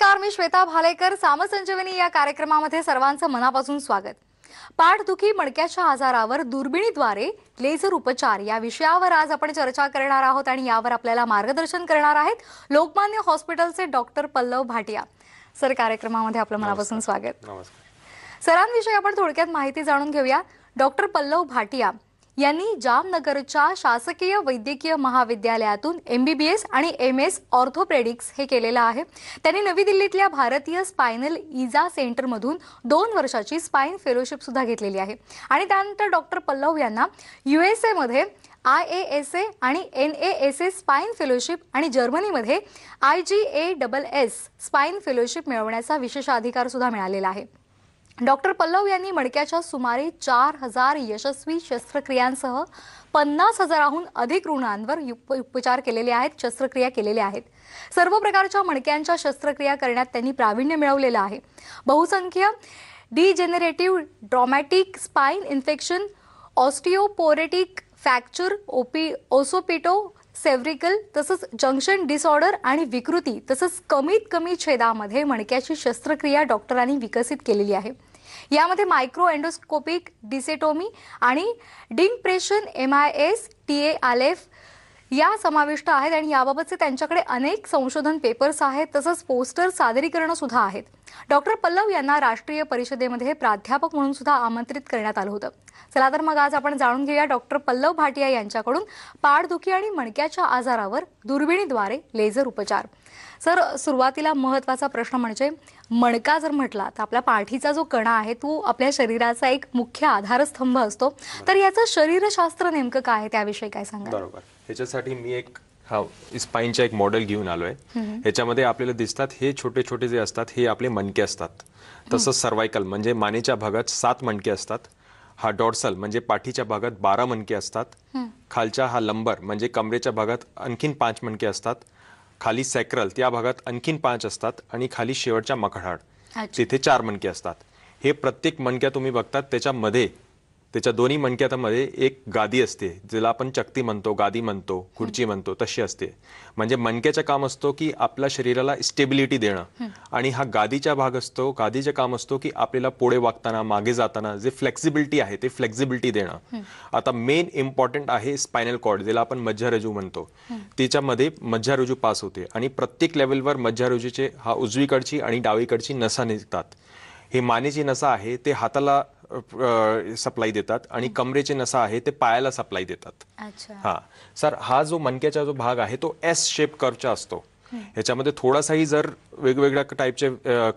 नमस्कार मी श्वेता भालेकर सामसंजीवनी या कार्यक्रमामध्ये सर्वांचं मनापासून स्वागत पाठदुखी मडक्याच्या आजारावर दुर्बिणीद्वारे लेझर उपचार या विषयावर आज आपण चर्चा करणार आहोत आणि यावर आपल्याला मार्गदर्शन करणार आहेत लोकमान्य हॉस्पिटलचे डॉक्टर पल्लव भाटिया सर कार्यक्रमामध्ये आपलं मनापासून स्वागत नमस्कार सरांविषयी आपण थोडक्यात माहिती जाणून घेऊया डॉक्टर पल्लव भाटिया यांनी जामनगरच्या शासकीय वैद्यकीय महाविद्यालयातून एम बी बी एस आणि एम एस ऑर्थोपेडिक्स हे केलेलं आहे त्यांनी नवी दिल्लीतल्या भारतीय स्पायनल इजा सेंटरमधून दोन वर्षाची स्पाइन फेलोशिप सुद्धा घेतलेली आहे आणि त्यानंतर डॉक्टर पल्लव यांना यू एस एमध्ये आय ए एस ए आणि N A S A spine fellowship आणि जर्मनीमध्ये I G A double S spine fellowship मिळवण्याचा विशेष अधिकार सुद्धा मिळालेला आहे डॉक्टर पल्लव यांनी मडक्याच्या सुमारे चार हजार यशस्वी शस्त्रक्रियांसह पन्नास हजाराहून अधिक रुग्णांवर उपचार केलेले आहेत शस्त्रक्रिया केलेल्या आहेत सर्व प्रकारच्या मणक्यांच्या शस्त्रक्रिया करण्यात त्यांनी प्रावीण्य मिळवलेलं आहे बहुसंख्य degenerative traumatic spine infection osteoporotic fracture O ओसोपिटो सेव्हरिकल तसंच जंक्शन डिसऑर्डर आणि विकृती तसंच कमीत कमी छेदामध्ये मणक्याची शस्त्रक्रिया डॉक्टरांनी विकसित केलेली आहे यामध्ये मायक्रो एन्डोस्कोपिक डिसेटोमी आणि decompression M I S T A आलेफ या समाविष्ट आहेत आणि याबाबतचे त्यांच्याकडे अनेक संशोधन पेपर्स आहेत तसंच पोस्टर सादरीकरण सुद्धा आहेत डॉक्टर पल्लव यांना राष्ट्रीय परिषदेमध्ये प्राध्यापक म्हणून सुद्धा आमंत्रित करण्यात आलं होतं चला तर मग आज आपण जाणून घेऊया डॉक्टर पल्लव भाटिया यांच्याकडून पाठदुखी आणि मणक्याच्या आजारावर दुर्बिणीद्वारे लेझर उपचार सर सुरुवातीला महत्वाचा प्रश्न म्हणजे मणका जर म्हटला तर आपल्या पाठीचा जो कणा आहे तो आपल्या शरीराचा एक मुख्य आधारस्तंभ असतो तर याचं शरीरशास्त्र नेमकं काय आहे त्याविषयी काय सांगा बरोबर ह्याच्यासाठी मी एक हा स्पाईनचा एक मॉडेल घेऊन आलोय ह्याच्यामध्ये आपल्याला दिसतात हे छोटे छोटे जे असतात हे आपले मणके असतात तसंच सर्वायकल म्हणजे मानेच्या भागात सात मणके असतात हा डॉर्सल म्हणजे पाठीच्या भागात बारा मणके असतात खालच्या हा लंबर म्हणजे कमरेच्या भागात आणखीन पाच मणके असतात खाली सॅक्रल त्या भागात आणखीन पाच असतात आणि खाली शेवटच्या मखडाड तिथे चार मणके असतात हे प्रत्येक मणक्या तुम्ही बघतात त्याच्यामध्ये त्याच्या दोन्ही मणक्यामध्ये एक गादी असते ज्याला आपण चक्ती म्हणतो गादी म्हणतो खुर्ची म्हणतो तशी असते म्हणजे मणक्याचं काम असतो की आपल्या शरीराला स्टेबिलिटी देणं आणि हा गादीचा भाग असतो गादीचं काम असतो की आपल्याला पुढे वागताना मागे जाताना जे फ्लेक्सिबिलिटी आहे ते फ्लेक्सिबिलिटी देणं आता मेन इम्पॉर्टंट आहे स्पायनल कॉर्ड ज्याला आपण मज्जारजू म्हणतो त्याच्यामध्ये मज्जारजू पास होते आणि प्रत्येक लेवलवर मज्जारजूचे हा उजवीकडची आणि डावीकडची नसा निघतात हे मानेची नसा आहे ते हाताला सप्लाय देतात आणि कमरेचे नसा आहे ते पायाला सप्लाय देतात हा सर हा जो मणक्याचा जो भाग आहे तो एस शेप कर्वचा असतो ह्याच्यामध्ये थोडासाही जर वेगवेगळ्या टाईपचे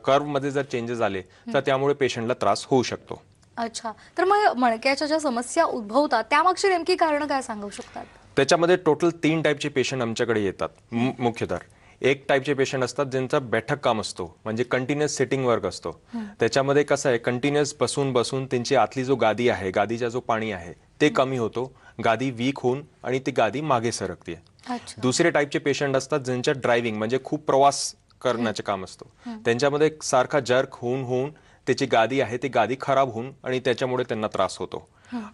कर्व मध्ये जर चेंजेस आले तर त्यामुळे पेशंटला त्रास होऊ शकतो अच्छा तर मग मणक्याच्या ज्या समस्या उद्भवतात त्यामागचे नेमकी कारण काय सांगू शकतात त्याच्यामध्ये टोटल तीन टाईपचे पेशंट आमच्याकडे येतात मुख्यतः एक टाईपचे पेशंट असतात ज्यांचा बैठक काम असतो म्हणजे कंटिन्युअस सिटिंग वर्क असतो त्याच्यामध्ये कसं आहे कंटिन्युअस बसून बसून त्यांची आतली जो गादी आहे गादीचा जो पाणी आहे ते कमी होतो गादी वीक होऊन आणि ती गादी मागे सरकते दुसरे टाईपचे पेशंट असतात ज्यांच्या ड्रायव्हिंग म्हणजे खूप प्रवास करण्याचे काम असतो त्यांच्यामध्ये सारखा जर्क होऊन होऊन त्याची गादी आहे ती गादी खराब होऊन आणि त्याच्यामुळे त्यांना त्रास होतो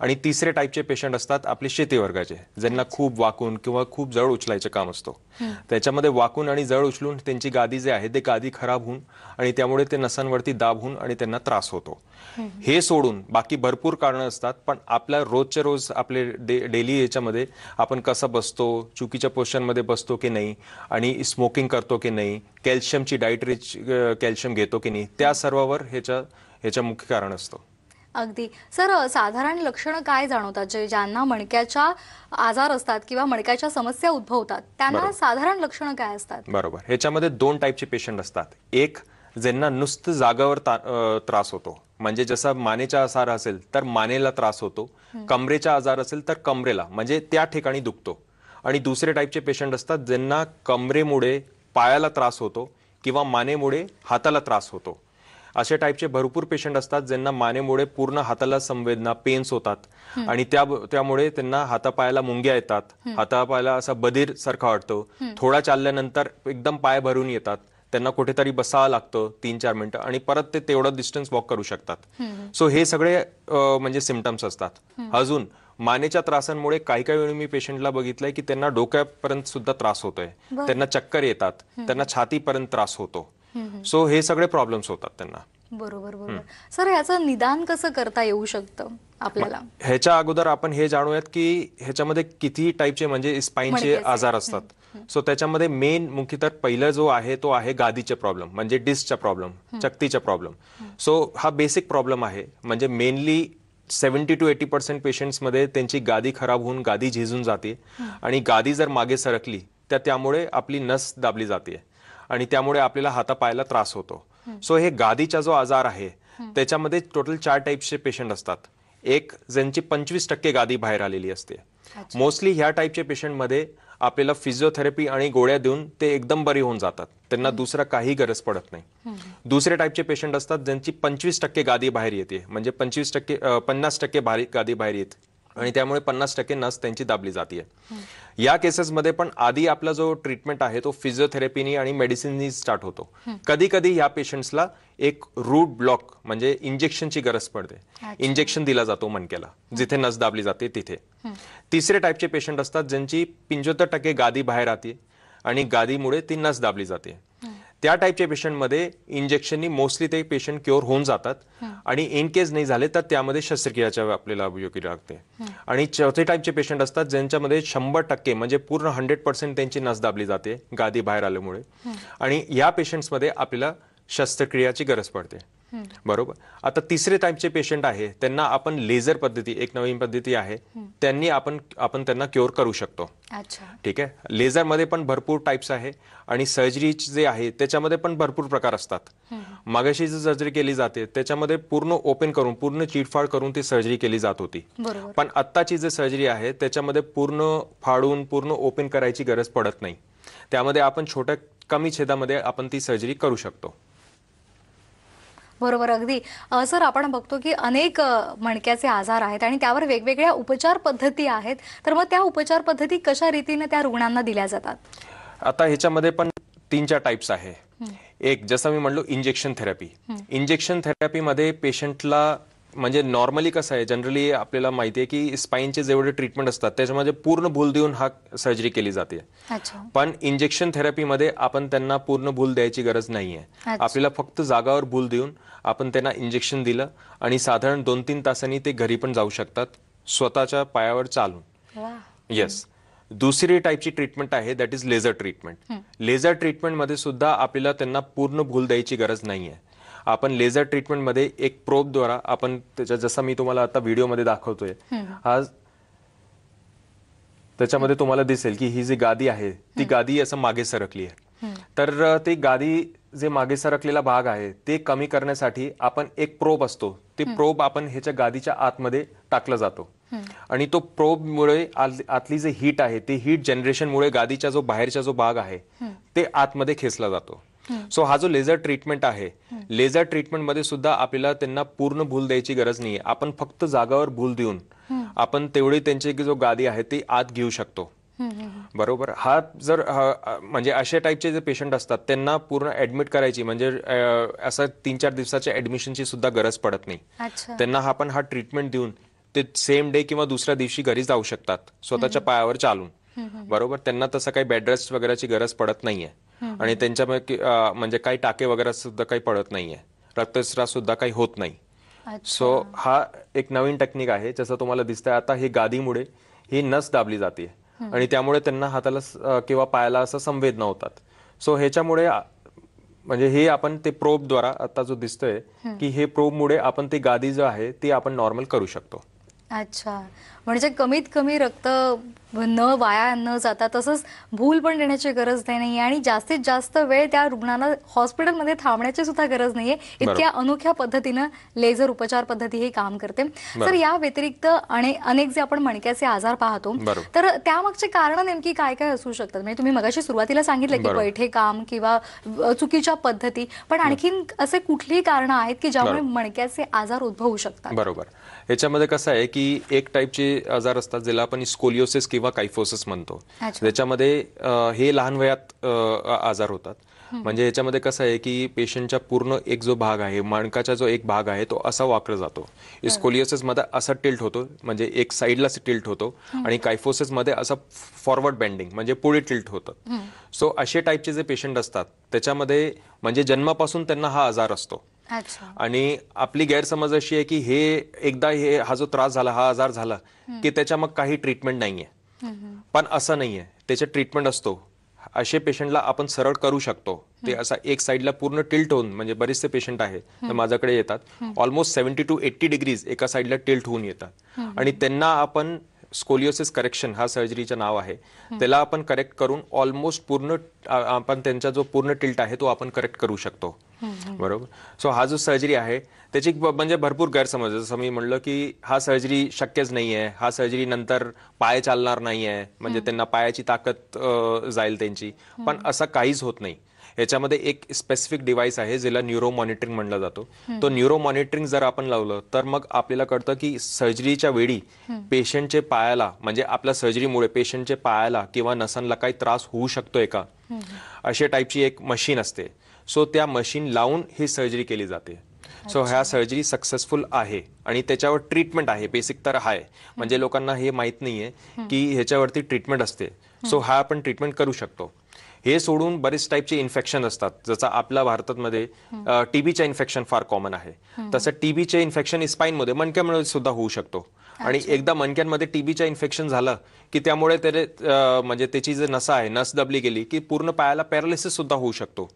आणि तिसरे टाईपचे पेशंट असतात आपले शेती वर्गाचे ज्यांना खूप वाकून किंवा खूप जळ उचलायचं काम असतो त्याच्यामध्ये वाकून आणि जळ उचलून त्यांची गादी जे आहे ते गादी खराब होऊन आणि त्यामुळे ते नसांवरती दाब होऊन आणि त्यांना त्रास होतो हे सोडून बाकी भरपूर कारण असतात पण आपल्या रोजच्या रोज आपले डेली याच्यामध्ये आपण कसं बसतो चुकीच्या पोश्चरमध्ये बसतो की नाही आणि स्मोकिंग करतो की नाही कॅल्शियमची डाईट रिच कॅल्शियम घेतो की नाही त्या सर्वावर ह्याच्या ह्याच्या मुख्य कारण असतं अगदी सर साधारण लक्षणं काय जाणवतात जे ज्यांना मणक्याच्या आजार असतात किंवा मणक्याच्या समस्या उद्भवतात त्यांना साधारण लक्षणं काय असतात बरोबर ह्याच्यामध्ये दोन टाईपचे पेशंट असतात एक ज्यांना नुसतं जागावर त्रास होतो म्हणजे जसा मानेचा आजार असेल तर मानेला त्रास होतो कमरेचा आजार असेल तर कमरेला म्हणजे त्या ठिकाणी दुखतो आणि दुसरे टाईपचे पेशंट असतात ज्यांना कमरेमुळे पायाला त्रास होतो किंवा मानेमुळे हाताला त्रास होतो अशा टाईपचे भरपूर पेशंट असतात ज्यांना मानेमुळे पूर्ण हाताला संवेदना पेन्स होतात आणि त्यामुळे त्यांना हातापायाला मुंग्या येतात हातापायाला असा बधीर सारखा वाटतो थोडा चालल्यानंतर एकदम पाय भरून येतात त्यांना कुठेतरी बसावं लागतं तीन चार मिनिटं आणि परत ते तेवढं डिस्टन्स वॉक करू शकतात सो हे सगळे म्हणजे सिमटम्स असतात अजून मानेच्या त्रासांमुळे काही काही वेळी मी पेशंटला बघितलंय की त्यांना डोक्यापर्यंत सुद्धा त्रास होतोय त्यांना चक्कर येतात त्यांना छातीपर्यंत त्रास होतो सो हे सगळे प्रॉब्लेम्स होतात त्यांना बरोबर बरोबर सर ह्याचं निदान कसं करता येऊ शकतं आपल्याला ह्याच्या अगोदर आपण हे जाणूयात की ह्याच्यामध्ये किती टाईपचे म्हणजे स्पाईनचे आजार असतात सो त्याच्यामध्ये मेन मुख्यतः पहिला जो आहे तो आहे गादीचे प्रॉब्लेम म्हणजे डिस्कचा प्रॉब्लेम चक्तीचा प्रॉब्लेम सो हा बेसिक प्रॉब्लेम आहे म्हणजे mainly seventy to eighty percent पेशंट्समध्ये त्यांची गादी खराब होऊन गादी झिजून जाते आणि गादी जर मागे सरकली तर त्यामुळे आपली नस दाबली जाते आणि त्यामुळे आपल्याला हातापायला त्रास होतो सो हे गादीचा जो आजार आहे त्याच्यामध्ये टोटल चार टाईपचे पेशंट असतात एक ज्यांची पंचवीस टक्के गादी बाहेर आलेली असते मोस्टली ह्या टाईपचे पेशंटमध्ये आपल्याला फिजिओथेरपी आणि गोळ्या देऊन ते एकदम बरी होऊन जातात त्यांना दुसरा काही गरज पडत नाही दुसरे टाईपचे पेशंट असतात ज्यांची पंचवीस टक्के गादी बाहेर येते म्हणजे पंचवीस टक्के पन्नास टक्के गादी बाहेर येत आणि त्यामुळे पन्नास टक्के नस त्यांची दाबली जाते या केसेसमध्ये पण आधी आपला जो ट्रीटमेंट आहे तो फिजिओथेरपीनी आणि मेडिसिननी स्टार्ट होतो कधी कधी या पेशंट्सला एक रूट ब्लॉक म्हणजे इंजेक्शनची गरज पडते इंजेक्शन दिला जातो मनकेला जिथे नस दाबली जाते तिथे तिसरे टाईपचे पेशंट असतात ज्यांची पंच्याहत्तर टक्के गादी बाहेर राहते आणि गादीमुळे ती नस दाबली जाते त्या टाईपच्या पेशंटमध्ये इंजेक्शननी मोस्टली ते पेशंट क्युअर होऊन जातात आणि इन केस नाही झाले तर त्यामध्ये शस्त्रक्रियाच्या आपल्याला उपयोगी लागते आणि चौथे टाईपचे पेशंट असतात ज्यांच्यामध्ये शंभर टक्के म्हणजे पूर्ण हंड्रेड पर्सेंट त्यांची नस दाबली जाते गादी बाहेर आल्यामुळे आणि या पेशंट्समध्ये आपल्याला शस्त्रक्रियाची गरज पडते बरोबर आता तिसरे टाईपचे पेशंट आहे त्यांना आपण लेझर पद्धती एक नवीन पद्धती आहे त्यांनी आपण आपण त्यांना क्युअर करू शकतो ठीक आहे लेझरमध्ये पण भरपूर टाईप्स आहे आणि सर्जरी जे आहे त्याच्यामध्ये पण भरपूर प्रकार असतात मागाशी जी सर्जरी केली जाते त्याच्यामध्ये पूर्ण ओपन करून पूर्ण चिडफाड करून ती सर्जरी केली जात होती पण आत्ताची जी सर्जरी आहे त्याच्यामध्ये पूर्ण फाडून पूर्ण ओपन करायची गरज पडत नाही त्यामध्ये आपण छोट्या कमी छेदामध्ये आपण ती सर्जरी करू शकतो बरोबर अगदी सर आपण बघतो की अनेक मणक्याचे आजार आहेत आणि त्यावर वेगवेगळ्या उपचार पद्धती आहेत तर मग त्या उपचार पद्धती कशा रीतीने त्या रुग्णांना दिल्या जातात आता ह्याच्यामध्ये पण तीन चार टाईप्स आहे एक जसं मी म्हणलो इंजेक्शन थेरपी इंजेक्शन थेरपीमध्ये पेशंटला म्हणजे नॉर्मली कसं आहे जनरली आपल्याला माहिती आहे की स्पाईनचे जेवढे ट्रीटमेंट असतात त्याच्यामध्ये पूर्ण भूल देऊन हा सर्जरी केली जाते पण इंजेक्शन थेरपीमध्ये आपण त्यांना पूर्ण भूल द्यायची गरज नाहीये आपल्याला फक्त जागावर भूल देऊन आपण त्यांना इंजेक्शन दिलं आणि साधारण दोन तीन तासांनी ते घरी पण जाऊ शकतात स्वतःच्या पायावर चालून येस दुसरी टाईपची ट्रीटमेंट आहे that is laser treatment laser ट्रीटमेंटमध्ये सुद्धा आपल्याला त्यांना पूर्ण भूल द्यायची गरज नाहीये आपण लेझर ट्रीटमेंटमध्ये एक प्रोबद्वारा आपण त्याच्या जसं मी तुम्हाला आता व्हिडिओमध्ये दाखवतोय आज त्याच्यामध्ये तुम्हाला दिसेल की ही जी गादी आहे ती गादी असं मागे सरकली आहे तर ती गादी जे मागे सरकलेला भाग आहे ते कमी करण्यासाठी आपण एक प्रोब असतो ते प्रोब आपण ह्याच्या गादीच्या आतमध्ये टाकला जातो आणि तो मुळे आतली जे हीट आहे ते हीट जनरेशनमुळे गादीचा जो बाहेरचा जो भाग आहे ते आतमध्ये खेचला जातो सो हा जो लेझर ट्रीटमेंट आहे लेझर ट्रीटमेंट मध्ये सुद्धा आपल्याला त्यांना पूर्ण भूल द्यायची गरज नाही आपण फक्त जागावर भूल देऊन आपण तेवढी त्यांची जो गादी आहे ती आत घेऊ शकतो बरोबर हा जर म्हणजे अशा टाईपचे जे पेशंट असतात त्यांना पूर्ण ऍडमिट करायची म्हणजे असं तीन चार दिवसाच्या ऍडमिशनची सुद्धा गरज पडत नाही त्यांना हा पण हा ट्रीटमेंट देऊन ते सेम डे किंवा दुसऱ्या दिवशी घरी जाऊ शकतात स्वतःच्या पायावर चालून बरोबर त्यांना तसं काही बेड रेस्ट वगैरेची गरज पडत नाहीये हो. आणि त्यांच्यापैकी म्हणजे काही टाके वगैरे सुद्धा काही पडत नाहीये रक्तस्राव सुद्धा काही होत नाही सो हा एक नवीन टेक्निक आहे जसं तुम्हाला दिसतंय आता ही गादीमुळे ही नस दाबली जाते आणि त्यामुळे त्यांना हाताला किंवा पायाला असं संवेदना होतात सो ह्याच्यामुळे म्हणजे हे आपण ते प्रोबद्वारा आता जो दिसतोय की हे प्रोबमुळे आपण ती गादी जो आहे ती आपण नॉर्मल करू शकतो अच्छा म्हणजे कमीत कमी रक्त न वाया न जाता तसंच भूल पण देण्याची गरज नाही आणि जास्तीत जास्त वेळ त्या रुग्णाला हॉस्पिटलमध्ये थांबण्याची सुद्धा गरज नाहीये इतक्या अनोख्या पद्धतीनं लेझर उपचार पद्धती हे काम करते तर या व्यतिरिक्त अनेक जे आपण मणक्याचे आजार पाहतो तर त्यामागचे कारण नेमकी काय काय असू शकतात म्हणजे तुम्ही मगाशी सुरुवातीला सांगितलं की बैठे काम किंवा चुकीच्या पद्धती पण आणखीन असे कुठलीही कारणं आहेत की ज्यामुळे मणक्याचे आजार उद्भवू शकतात बरोबर याच्यामध्ये कसं आहे की एक टाईपची आजार असतात ज्याला आपण स्कोलिओसिस किंवा कायफोसिस म्हणतो ज्याच्यामध्ये हे लहान वयात आजार होतात म्हणजे याच्यामध्ये कसं आहे की पेशंटचा पूर्ण एक जो भाग आहे माणकाचा जो एक भाग आहे तो असा वाकडा जातो मध्ये असा टिल्ट होतो म्हणजे एक साईडला टिल्ट होतो आणि कायफोसिस मध्ये असा फॉरवर्ड बेंडिंग म्हणजे पुढे टिल्ट होतं सो असे टाईपचे जे पेशंट असतात त्याच्यामध्ये म्हणजे जन्मापासून त्यांना हा आजार असतो आणि आपली गैरसमज अशी आहे की हे एकदा हे हा जो त्रास झाला हा आजार झाला की त्याच्या मग काही ट्रीटमेंट नाहीये पण असं नाहीये त्याचे ट्रीटमेंट असतो असे पेशंटला आपण सरळ करू शकतो ते असा एक साईडला पूर्ण टिल्ट होऊन म्हणजे बरेचसे पेशंट आहे तर माझ्याकडे येतात almost seventy to eighty degrees एका साईडला टिल्ट होऊन येतात आणि त्यांना आपण स्कोलिओसिस करेक्शन हा सर्जरीचं नाव आहे त्याला आपण करेक्ट करून ऑलमोस्ट पूर्ण आपण त्यांचा जो पूर्ण टिल्ट आहे तो आपण करेक्ट करू शकतो बरोबर सो हा जो सर्जरी आहे त्याची म्हणजे भरपूर गैरसमज जसं मी म्हणलं की हा सर्जरी शक्यच नाही आहे हा सर्जरी नंतर पाय चालणार नाही आहे म्हणजे त्यांना पायाची ताकद जाईल त्यांची पण असं काहीच होत नाही याच्यामध्ये एक स्पेसिफिक डिव्हाइस आहे ज्याला न्यूरो मॉनिटरिंग म्हणला जातो तो न्यूरो मॉनिटरिंग जर आपण लावलं तर मग आपल्याला कळतं की सर्जरीच्या वेळी पेशंटचे पायाला म्हणजे आपल्या सर्जरीमुळे पेशंटचे पायाला किंवा नसांना काही त्रास होऊ शकतोय का अशा टाईपची एक मशीन असते सो त्या मशीन लावून ही सर्जरी केली जाते सो ह्या सर्जरी सक्सेसफुल आहे आणि त्याच्यावर ट्रीटमेंट आहे बेसिक तर आहे म्हणजे लोकांना हे माहीत नाहीये की ह्याच्यावरती ट्रीटमेंट असते सो हा आपण ट्रीटमेंट करू शकतो हे सोडून बरेच टाईपचे इन्फेक्शन असतात जसं आपल्या भारतामध्ये टीबीच्या इन्फेक्शन फार कॉमन आहे तसं टीबीचे इन्फेक्शन स्पाईनमध्ये मणक्यामुळे सुद्धा होऊ शकतो आणि एकदा मणक्यांमध्ये टीबीच्या इन्फेक्शन झालं की त्यामुळे त्याचे म्हणजे त्याची जे नसा आहे नस दबली गेली की पूर्ण पायाला पॅरालिसिस सुद्धा होऊ शकतो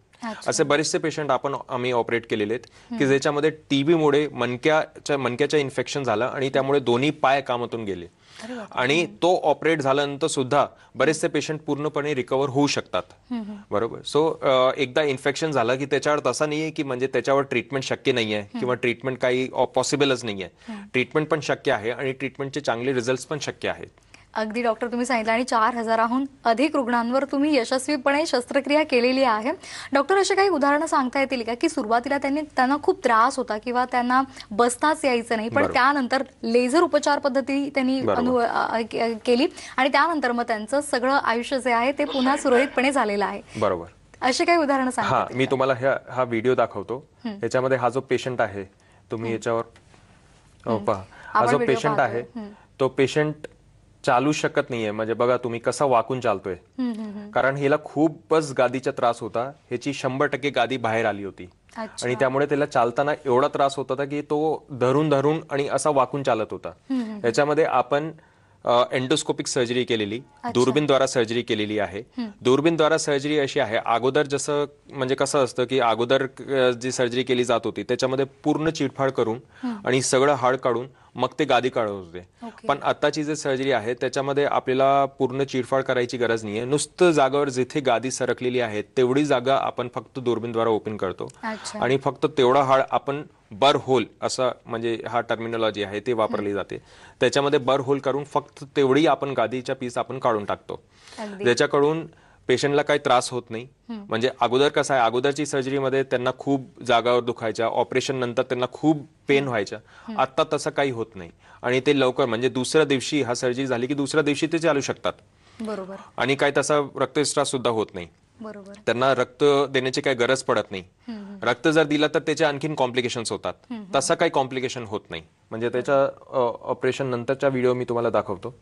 असे बरेचसे पेशंट आपण आम्ही ऑपरेट केलेले आहेत की ज्याच्यामध्ये टीबीमुळे मणक्याच्या मणक्याच्या इन्फेक्शन झालं आणि त्यामुळे दोन्ही पाय कामातून गेले आणि तो ऑपरेट झाल्यानंतर सुद्धा बरेचसे पेशंट पूर्णपणे रिकवर होऊ शकतात बरोबर सो एकदा इन्फेक्शन झालं की त्याच्यावर तसा नाहीये की म्हणजे त्याच्यावर ट्रीटमेंट शक्य नाही आहे किंवा ट्रीटमेंट काही पॉसिबलच नाही आहे ट्रीटमेंट पण शक्य आहे आणि ट्रीटमेंटचे चांगले रिझल्ट पण शक्य आहेत अगदी डॉक्टर तुम्ही सांगितलं आणि चार हजाराहून अधिक रुग्णांवर तुम्ही यशस्वीपणे शस्त्रक्रिया केलेली आहे डॉक्टर असे काही उदाहरणं सांगता येतील का की सुरुवातीला त्यांनी त्यांना खूप त्रास होता किंवा त्यांना बसताच यायचं नाही पण त्यानंतर लेझर उपचार पद्धती त्यांनी अनुभव केली आणि त्यानंतर मग त्यांचं सगळं आयुष्य जे आहे ते पुन्हा सुरळीतपणे झालेलं आहे बरोबर असे काही उदाहरणं हा मी तुम्हाला हा व्हिडिओ दाखवतो याच्यामध्ये हा जो पेशंट आहे तुम्ही याच्यावर हा जो पेशंट आहे तो पेशंट चालू शकत नाहीये म्हणजे बघा तुम्ही कसा वाकून चालतोय कारण हिला खूपच गादीचा त्रास होता ह्याची शंभर टक्के गादी बाहेर आली होती आणि त्यामुळे त्याला चालताना एवढा त्रास होता की तो धरून धरून आणि असा वाकून चालत होता याच्यामध्ये आपण एंडोस्कोपिक सर्जरी केलेली दुर्बीनद्वारा सर्जरी केलेली आहे दुर्बीनद्वारा सर्जरी अशी आहे अगोदर जसं म्हणजे कसं असतं की अगोदर जी सर्जरी केली जात होती त्याच्यामध्ये पूर्ण चिडफाड करून आणि सगळं हाड काढून मग ते गादी काढत होते पण आताची जे सर्जरी आहे त्याच्यामध्ये आपल्याला पूर्ण चिडफाड करायची गरज नाहीये नुसतं जागावर जिथे गादी सरकलेली आहे तेवढी जागा आपण फक्त दुर्बीनद्वारा ओपन करतो आणि फक्त तेवढा हाड आपण बर होल असं म्हणजे हा टर्मिनॉलॉजी आहे ते वापरली जाते त्याच्यामध्ये बर होल करून फक्त तेवढी आपण गादीच्या पीस आपण काढून टाकतो ज्याच्याकडून पेशंटला काही त्रास होत नाही म्हणजे अगोदर कसं आहे अगोदरची सर्जरीमध्ये त्यांना खूप जागावर दुखायच्या ऑपरेशन नंतर त्यांना खूप पेन व्हायच्या आता तसं काही होत नाही आणि ते लवकर म्हणजे दुसऱ्या दिवशी हा सर्जरी झाली की दुसऱ्या दिवशी ते चालू शकतात बरोबर आणि काही तसा रक्तस्त्राव सुद्धा होत नाही बरोबर त्यांना रक्त देण्याची काही गरज पडत नाही रक्त जर दिलं तर त्याचे आणखीन कॉम्प्लिकेशन होतात तसा काही कॉम्प्लिकेशन होत नाही म्हणजे त्याच्या ऑपरेशन नंतरच्या व्हिडिओ मी तुम्हाला दाखवतो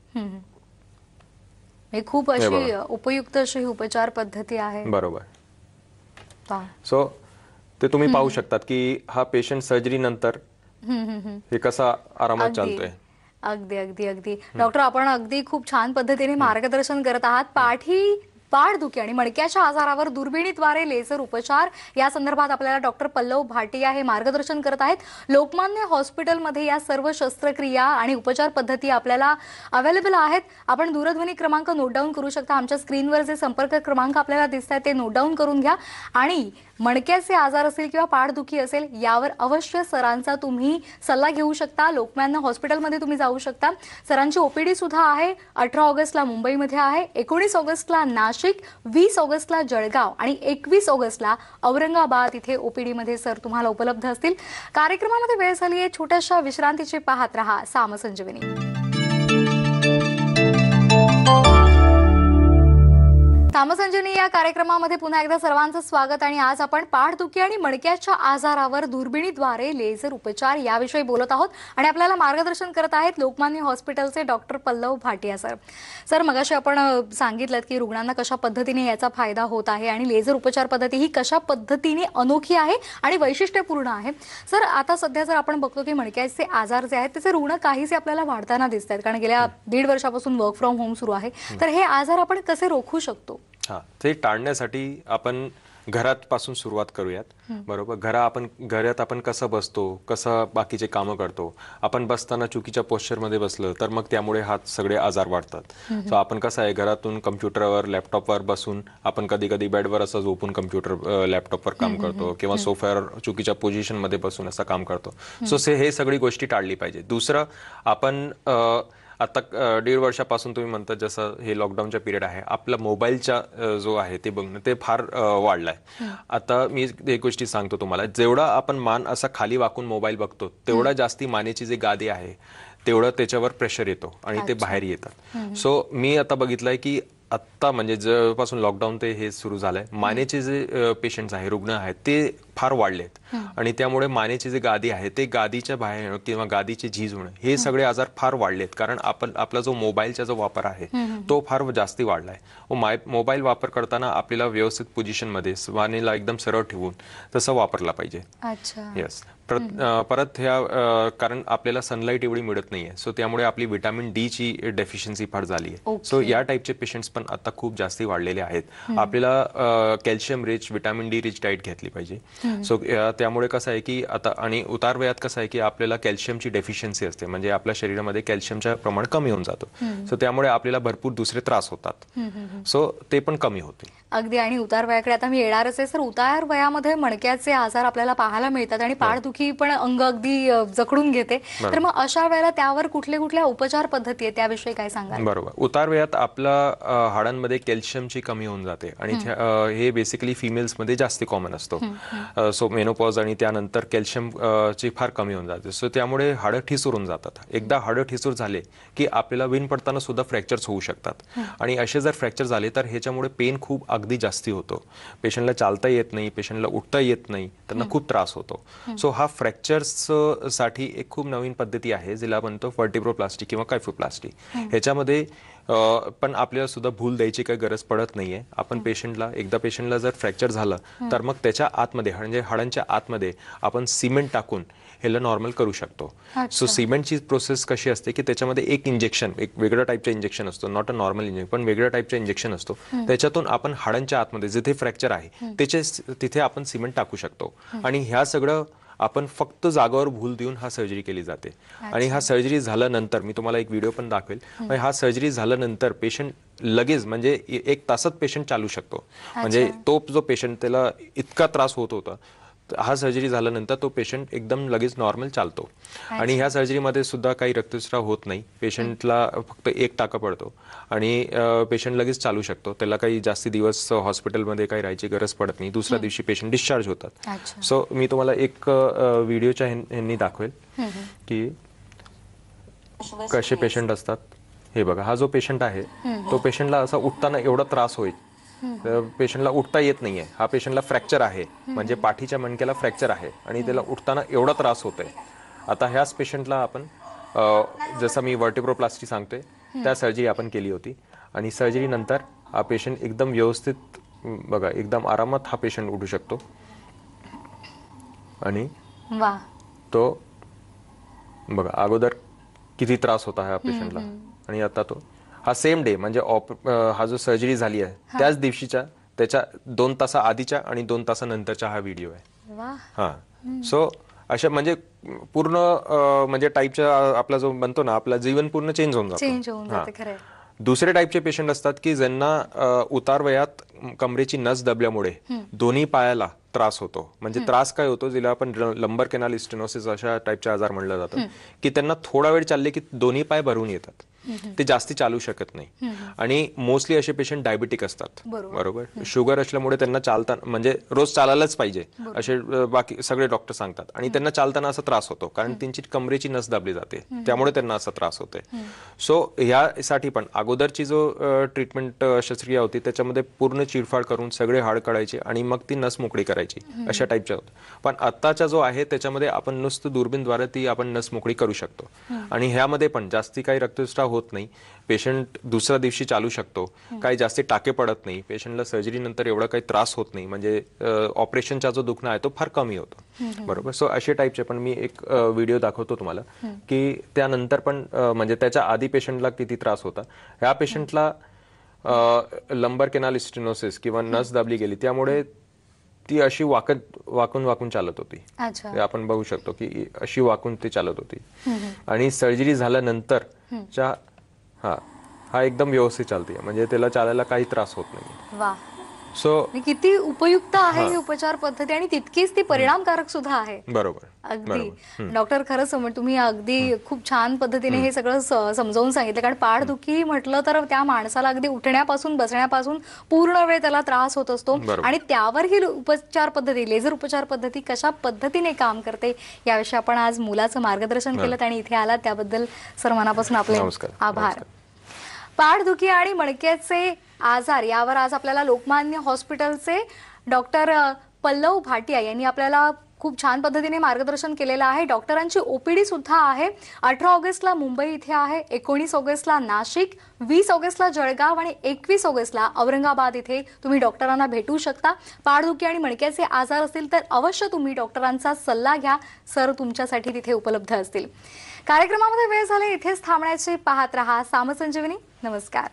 हे खूप अशी उपयुक्त अशी उपचार पद्धती आहे बरोबर सो ते तुम्ही पाहू शकतात की हा पेशंट सर्जरी नंतर हे कसा आरामात चालतोय अगदी अगदी अगदी डॉक्टर आपण अगदी खूप छान पद्धतीने मार्गदर्शन करत आहात पाठी पाठदुखी आणि मणक्याच्या आजारावर दुर्बिणीद्वारे लेझर उपचार या संदर्भात आपल्याला डॉक्टर पल्लव भाटिया हे मार्गदर्शन करत आहेत लोकमान्य हॉस्पिटलमध्ये या सर्व शस्त्रक्रिया आणि उपचार पद्धती आपल्याला अवेलेबल आहेत आपण दूरध्वनी क्रमांक नोट डाऊन करू शकता आमच्या स्क्रीनवर जे संपर्क क्रमांक आपल्याला दिसत आहेत ते नोट डाऊन करून घ्या आणि मणक्याचे आजार असेल किंवा पाठदुखी असेल यावर अवश्य सरांचा तुम्ही सल्ला घेऊ शकता लोकमान्य हॉस्पिटलमध्ये तुम्ही जाऊ शकता सरांची ओपीडी सुद्धा आहे अठरा ऑगस्टला मुंबईमध्ये आहे एकोणीस ऑगस्टला नाश नाशिक वीस ऑगस्टला जळगाव आणि एकवीस ऑगस्टला औरंगाबाद इथे ओपीडी मध्ये सर तुम्हाला उपलब्ध असतील कार्यक्रमामध्ये वेळ झाली आहे छोट्याशा विश्रांतीची पाहत रहा सामसंजीवनी तामसंजनी या कार्यक्रमामध्ये पुन्हा एकदा सर्वांचं स्वागत आणि आज आपण पाठदुखी आणि मणक्याच्या आजारावर दुर्बिणीद्वारे लेझर उपचार याविषयी बोलत आहोत आणि आपल्याला मार्गदर्शन करत आहेत लोकमान्य हॉस्पिटलचे doctor Pallav Bhatia sir sir मगाशी आपण सांगितलं की रुग्णांना कशा पद्धतीने याचा फायदा होत आहे आणि लेझर उपचार पद्धती ही कशा पद्धतीने अनोखी आहे आणि वैशिष्ट्यपूर्ण आहे सर आता सध्या जर आपण बघतो की मणक्याचे आजार जे आहेत त्याचे रुग्ण काहीसे आपल्याला वाढताना दिसत आहेत कारण गेल्या दीड वर्षापासून वर्क फ्रॉम होम सुरू आहे तर हे आजार आपण कसे रोखू शकतो अच्छा ते टाळण्यासाठी आपण घरात पासून सुरुवात करूयात बरोबर घरा आपण घरात आपण कसं बसतो कसं बाकीचे कामं करतो आपण बसताना चुकीच्या पोश्चरमध्ये बसलं तर मग त्यामुळे हात सगळे आजार वाढतात सो आपण कसं आहे घरातून कम्प्युटरवर लॅपटॉपवर बसून आपण कधी कधी बेडवर असं झोपून कम्प्युटर लॅपटॉपवर काम करतो किंवा सोफ्यावर चुकीच्या पोझिशनमध्ये बसून असं काम करतो सो हे सगळी गोष्टी टाळली पाहिजे दुसरं आपण आता दीड वर्षापासून तुम्ही म्हणता जसं हे लॉकडाऊनचा पिरियड आहे आपला मोबाईलचा जो आहे ते बघणं ते फार वाढलं आता मी एक गोष्टी सांगतो तुम्हाला जेवढा आपण मान असा खाली वाकून मोबाईल बघतो तेवढा जास्ती मानेची जी गादी आहे तेवढं त्याच्यावर प्रेशर येतो आणि ते बाहेर येतात सो मी आता बघितलंय की आत्ता म्हणजे जवळपासून लॉकडाऊन ते हे सुरू झालंय मानेचे जे पेशंट आहे रुग्ण आहेत ते फार वाढलेत आणि त्यामुळे मानेचे जे गादी आहे ते गादीच्या बाहेर येणं किंवा गादीचे झीज होणं हे सगळे आजार फार वाढलेत कारण आपण आपला जो मोबाईलचा जो वापर आहे तो फार जास्ती वाढलाय मोबाईल वापर करताना आपल्याला व्यवस्थित पोझिशनमध्ये मानेला एकदम सरळ ठेवून तसं वापरला पाहिजे येस परत ह्या कारण आपल्याला सनलाईट एवढी मिळत नाहीये सो त्यामुळे आपली विटामिन डी ची डेफिशियन्सी फार झाली आहे सो या टाईपचे पेशंट्स पण आता खूप जास्ती वाढलेले आहेत आपल्याला calcium rich vitamin D rich diet घेतली पाहिजे सो त्यामुळे कसं आहे की आता आणि उतार वयात कसं आहे की आपल्याला कॅल्शियम ची डेफिशियन्सी असते म्हणजे आपल्या शरीरामध्ये कॅल्शियमचं प्रमाण कमी होऊन जातो सो त्यामुळे आपल्याला भरपूर दुसरे त्रास होतात सो ते पण कमी होते अगदी आणि उतार वयाकडे आता मी येणारच आहे सर उतार वयामध्ये मणक्याचे आजार आपल्याला पाहायला मिळतात आणि हो. पाठदुखी की पण अंग अगदी जखडून घेते तर मग अशा वेळेला त्यावर कुठले कुठल्या उपचार पद्धती आहेत त्याविषयी काय सांगा बरोबर उतार वयात आपला हाडांमध्ये कॅल्शियमची कमी होऊन जाते आणि हे बेसिकली मध्ये जास्त कॉमन असतो सो मेनोपॉज आणि त्यानंतर कॅल्शियम ची फार कमी होऊन जाते सो त्यामुळे हाडं ठिसुरून जातात एकदा हाडं ठिसूर झाले की आपल्याला विन पडताना सुद्धा फ्रॅक्चर्स होऊ शकतात आणि असे जर फ्रॅक्चर झाले तर ह्याच्यामुळे पेन खूप अगदी जास्ती होतो पेशंटला चालता येत नाही पेशंटला उठता येत नाही त्यांना खूप त्रास होतो सो हा फ्रॅक्चर्स साठी एक खूप नवीन पद्धती आहे जिला म्हणतो प्लास्टिक किंवा प्लास्टिक ह्याच्यामध्ये पण आपल्याला सुद्धा भूल द्यायची काही गरज पडत नाहीये आपण पेशंटला एकदा पेशंटला जर फ्रॅक्चर झालं तर मग त्याच्या आतमध्ये म्हणजे हाडांच्या आतमध्ये आपण सिमेंट टाकून ह्याला नॉर्मल करू शकतो सो सिमेंटची प्रोसेस कशी असते की त्याच्यामध्ये एक इंजेक्शन एक वेगळ्या टाईपचं इंजेक्शन असतो नॉट अ नॉर्मल इंजेक्शन पण वेगळ्या टाइपचा इंजेक्शन असतो त्याच्यातून आपण हाडांच्या आतमध्ये जिथे फ्रॅक्चर आहे त्याचे तिथे आपण सिमेंट टाकू शकतो आणि ह्या सगळं आपण फक्त जागावर भूल देऊन हा सर्जरी केली जाते आणि हा सर्जरी झाल्यानंतर मी तुम्हाला एक व्हिडिओ पण दाखवेल हा सर्जरी झाल्यानंतर पेशंट लगेच म्हणजे एक तासात पेशंट चालू शकतो म्हणजे तो जो पेशंट त्याला इतका त्रास होत होता हा सर्जरी झाल्यानंतर तो पेशंट एकदम लगेच नॉर्मल चालतो आणि ह्या सर्जरीमध्ये सुद्धा काही रक्तस्राव होत नाही पेशंटला फक्त एक टाका पडतो आणि पेशंट लगेच चालू शकतो त्याला काही जास्ती दिवस हॉस्पिटलमध्ये काही राहायची गरज पडत नाही दुसऱ्या दिवशी पेशंट डिस्चार्ज होतात सो मी तुम्हाला एक व्हिडिओच्या ह्यांनी दाखवेल की कसे पेशंट असतात हे बघा हा जो पेशंट आहे तो पेशंटला असा उठताना एवढा त्रास होईल पेशंटला उठता येत नाहीये हा पेशंटला फ्रॅक्चर आहे म्हणजे पाठीच्या मणक्याला फ्रॅक्चर आहे आणि त्याला उठताना एवढा त्रास होतोय आता ह्याच पेशंटला आपण जसं मी वर्टिप्रोप्लास्टी सांगतोय त्या सर्जरी आपण केली होती आणि सर्जरी नंतर हा पेशंट एकदम व्यवस्थित बघा एकदम आरामात हा पेशंट उठू शकतो आणि तो बघा अगोदर किती त्रास होता हा पेशंटला आणि आता तो हा सेम डे म्हणजे ऑप हा जो सर्जरी झाली आहे त्याच दिवशीच्या त्याच्या दोन तासा आधीच्या आणि दोन तासानंतरच्या हा व्हिडिओ आहे हा सो अशा म्हणजे पूर्ण म्हणजे टाईपचा आपला जो म्हणतो ना आपला जीवन पूर्ण चेंज होऊन जातो हा दुसरे टाईपचे पेशंट असतात की ज्यांना उतार वयात कमरेची नस दबल्यामुळे दोन्ही पायाला त्रास होतो म्हणजे त्रास काय होतो जिला आपण लंबर केनाल इस्टेनोसिस अशा टाईपचे आजार म्हणलं जातं की त्यांना थोडा वेळ चालले की दोन्ही पाय भरून येतात ते जास्ती चालू शकत नाही आणि मोस्टली असे पेशंट डायबिटिक असतात बरोबर शुगर असल्यामुळे त्यांना चालताना म्हणजे रोज चालायलाच पाहिजे असे बाकी सगळे डॉक्टर सांगतात आणि त्यांना चालताना असा त्रास होतो कारण त्यांची कमरेची नस दाबली जाते त्यामुळे त्यांना असा त्रास होते सो ह्यासाठी पण अगोदरची जो ट्रीटमेंट शस्त्रक्रिया होती त्याच्यामध्ये पूर्ण चिडफाड करून सगळे हाड काढायचे आणि मग ती नस मोकळी करायची अशा टाईपच्या होत्या पण आत्ताचा जो आहे त्याच्यामध्ये आपण नुसतं दुर्बीनद्वारे ती आपण नस मोकळी करू शकतो आणि ह्यामध्ये पण जास्ती काही रक्तस्राव होत नाही पेशंट दुसऱ्या दिवशी चालू शकतो काही जास्ती टाके पडत नाही पेशंटला सर्जरी नंतर एवढा काही त्रास होत नाही म्हणजे ऑपरेशनचा जो दुखणं आहे तो फार कमी होतो बरोबर सो असे टाईपचे पण मी एक व्हिडिओ दाखवतो तुम्हाला की त्यानंतर पण म्हणजे त्याच्या आधी पेशंटला किती त्रास होता ह्या पेशंटला लंबर केनाल स्टिनोसिस किंवा नस दाबली गेली त्यामुळे ती अशी वाकत वाकून वाकून चालत होती आपण बघू शकतो की अशी वाकून ती चालत होती आणि सर्जरी झाल्यानंतर हा हा एकदम व्यवस्थित चालते म्हणजे त्याला चालायला काही त्रास होत नाही सो किती उपयुक्त आहे ही उपचार पद्धती आणि तितकीच ती परिणामकारक सुद्धा आहे बरोबर अगदी डॉक्टर खरंच तुम्ही अगदी खूप छान पद्धतीने हे सगळं समजावून सांगितलं कारण पाठदुखी म्हटलं तर त्या माणसाला अगदी उठण्यापासून बसण्यापासून पूर्ण वेळ त्याला त्रास होत असतो आणि त्यावर ही उपचार पद्धती लेझर उपचार पद्धती कशा पद्धतीने काम करते याविषयी आपण आज मुलाचं मार्गदर्शन केलं आणि इथे आला त्याबद्दल सर मनापासून आपले आभार पाठदुखी आणि मणक्याचे आजार यावर आज आपल्याला लोकमान्य हॉस्पिटलचे डॉक्टर पल्लव भाटिया यांनी आपल्याला खूप छान पद्धतीने मार्गदर्शन केलेलं आहे डॉक्टरांची ओपीडी सुद्धा आहे अठरा ऑगस्टला मुंबई इथे आहे एकोणीस ऑगस्टला नाशिक वीस ऑगस्टला जळगाव आणि एकवीस ऑगस्टला औरंगाबाद इथे तुम्ही डॉक्टरांना भेटू शकता पाठदुखी आणि मणक्याचे आजार असतील तर अवश्य तुम्ही डॉक्टरांचा सल्ला घ्या सर तुमच्यासाठी तिथे उपलब्ध असतील कार्यक्रमामध्ये वेळ झाले इथेच थांबण्याचे पाहत रहा सामसंजीवनी नमस्कार